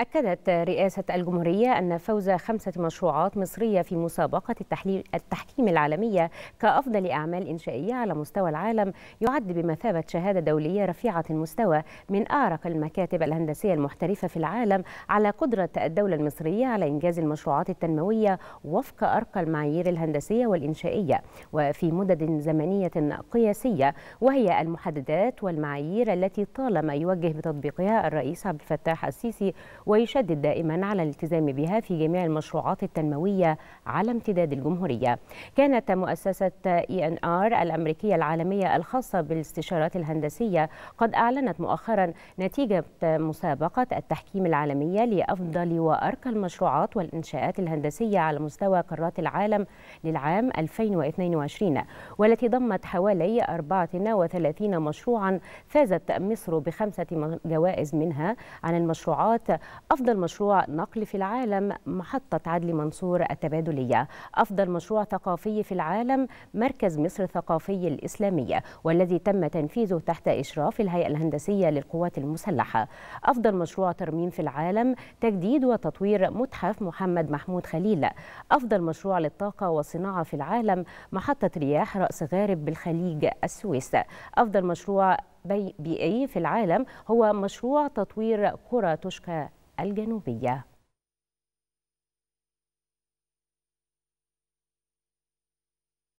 أكدت رئاسة الجمهورية أن فوز خمسة مشروعات مصرية في مسابقة التحكيم العالمية كأفضل أعمال إنشائية على مستوى العالم يعد بمثابة شهادة دولية رفيعة المستوى من أعرق المكاتب الهندسية المحترفة في العالم على قدرة الدولة المصرية على إنجاز المشروعات التنموية وفق أرقى المعايير الهندسية والإنشائية وفي مدد زمنية قياسية وهي المحددات والمعايير التي طالما يوجه بتطبيقها الرئيس عبد الفتاح السيسي ويشدد دائما على الالتزام بها في جميع المشروعات التنموية على امتداد الجمهورية كانت مؤسسة اي ان ار الأمريكية العالمية الخاصة بالاستشارات الهندسية قد أعلنت مؤخرا نتيجة مسابقة التحكيم العالمية لأفضل وأرقى المشروعات والإنشاءات الهندسية على مستوى قارات العالم للعام 2022 والتي ضمت حوالي 34 مشروعا فازت مصر بخمسة جوائز منها عن المشروعات أفضل مشروع نقل في العالم محطة عدلي منصور التبادلية أفضل مشروع ثقافي في العالم مركز مصر الثقافي الإسلامية والذي تم تنفيذه تحت إشراف الهيئة الهندسية للقوات المسلحة أفضل مشروع ترميم في العالم تجديد وتطوير متحف محمد محمود خليل أفضل مشروع للطاقة والصناعة في العالم محطة رياح رأس غارب بالخليج السويس أفضل مشروع بيئي في العالم هو مشروع تطوير قرى تشكى الجنوبية